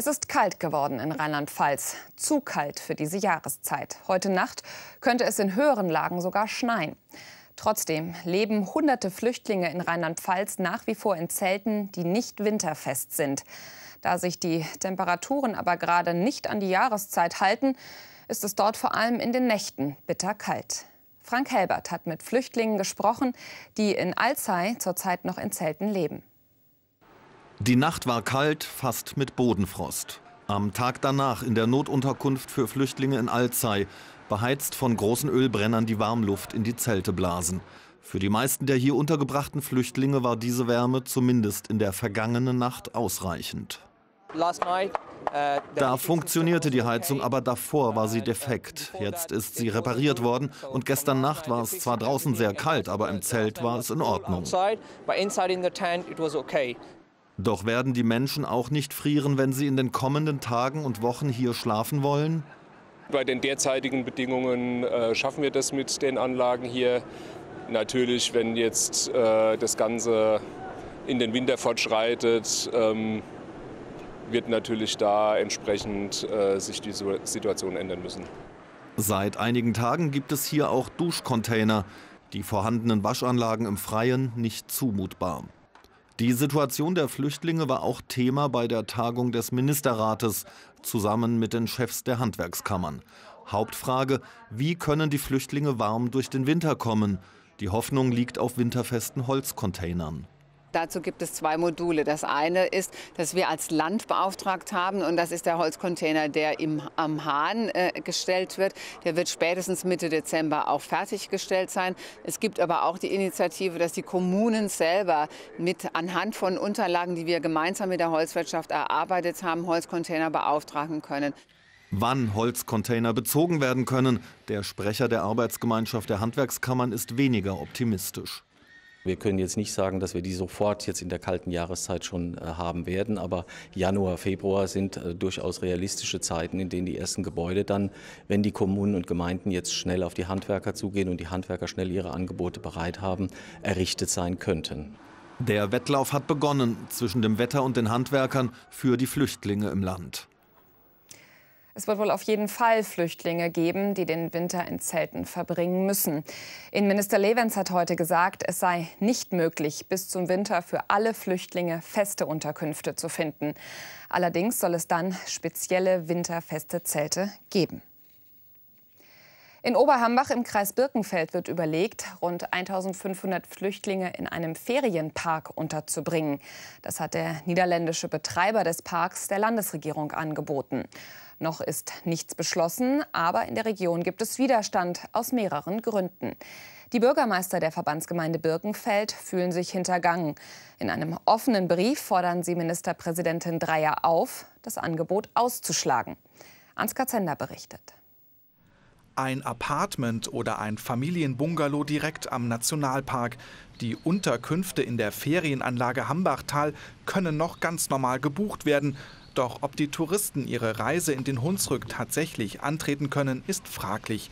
Es ist kalt geworden in Rheinland-Pfalz. Zu kalt für diese Jahreszeit. Heute Nacht könnte es in höheren Lagen sogar schneien. Trotzdem leben hunderte Flüchtlinge in Rheinland-Pfalz nach wie vor in Zelten, die nicht winterfest sind. Da sich die Temperaturen aber gerade nicht an die Jahreszeit halten, ist es dort vor allem in den Nächten bitterkalt. Frank Helbert hat mit Flüchtlingen gesprochen, die in Alzey zurzeit noch in Zelten leben. Die Nacht war kalt, fast mit Bodenfrost. Am Tag danach in der Notunterkunft für Flüchtlinge in Alzey, beheizt von großen Ölbrennern die Warmluft in die Zelte blasen. Für die meisten der hier untergebrachten Flüchtlinge war diese Wärme zumindest in der vergangenen Nacht ausreichend. Uh, da funktionierte die Heizung, aber davor war sie uh, defekt. Jetzt ist sie repariert worden und gestern Nacht war es zwar draußen sehr kalt, aber im uh, Zelt war es in Ordnung. Doch werden die Menschen auch nicht frieren, wenn sie in den kommenden Tagen und Wochen hier schlafen wollen? Bei den derzeitigen Bedingungen äh, schaffen wir das mit den Anlagen hier. Natürlich, wenn jetzt äh, das Ganze in den Winter fortschreitet, ähm, wird natürlich da entsprechend äh, sich die Situation ändern müssen. Seit einigen Tagen gibt es hier auch Duschcontainer, die vorhandenen Waschanlagen im Freien nicht zumutbar. Die Situation der Flüchtlinge war auch Thema bei der Tagung des Ministerrates zusammen mit den Chefs der Handwerkskammern. Hauptfrage, wie können die Flüchtlinge warm durch den Winter kommen? Die Hoffnung liegt auf winterfesten Holzcontainern. Dazu gibt es zwei Module. Das eine ist, dass wir als Land beauftragt haben und das ist der Holzcontainer, der im, am Hahn äh, gestellt wird. Der wird spätestens Mitte Dezember auch fertiggestellt sein. Es gibt aber auch die Initiative, dass die Kommunen selber mit anhand von Unterlagen, die wir gemeinsam mit der Holzwirtschaft erarbeitet haben, Holzcontainer beauftragen können. Wann Holzcontainer bezogen werden können, der Sprecher der Arbeitsgemeinschaft der Handwerkskammern ist weniger optimistisch. Wir können jetzt nicht sagen, dass wir die sofort jetzt in der kalten Jahreszeit schon äh, haben werden, aber Januar, Februar sind äh, durchaus realistische Zeiten, in denen die ersten Gebäude dann, wenn die Kommunen und Gemeinden jetzt schnell auf die Handwerker zugehen und die Handwerker schnell ihre Angebote bereit haben, errichtet sein könnten. Der Wettlauf hat begonnen zwischen dem Wetter und den Handwerkern für die Flüchtlinge im Land. Es wird wohl auf jeden Fall Flüchtlinge geben, die den Winter in Zelten verbringen müssen. Innenminister Levens hat heute gesagt, es sei nicht möglich, bis zum Winter für alle Flüchtlinge feste Unterkünfte zu finden. Allerdings soll es dann spezielle winterfeste Zelte geben. In Oberhambach im Kreis Birkenfeld wird überlegt, rund 1500 Flüchtlinge in einem Ferienpark unterzubringen. Das hat der niederländische Betreiber des Parks der Landesregierung angeboten. Noch ist nichts beschlossen, aber in der Region gibt es Widerstand aus mehreren Gründen. Die Bürgermeister der Verbandsgemeinde Birkenfeld fühlen sich hintergangen. In einem offenen Brief fordern sie Ministerpräsidentin Dreyer auf, das Angebot auszuschlagen. Ansgar Zender berichtet. Ein Apartment oder ein Familienbungalow direkt am Nationalpark. Die Unterkünfte in der Ferienanlage Hambachtal können noch ganz normal gebucht werden. Doch ob die Touristen ihre Reise in den Hunsrück tatsächlich antreten können, ist fraglich.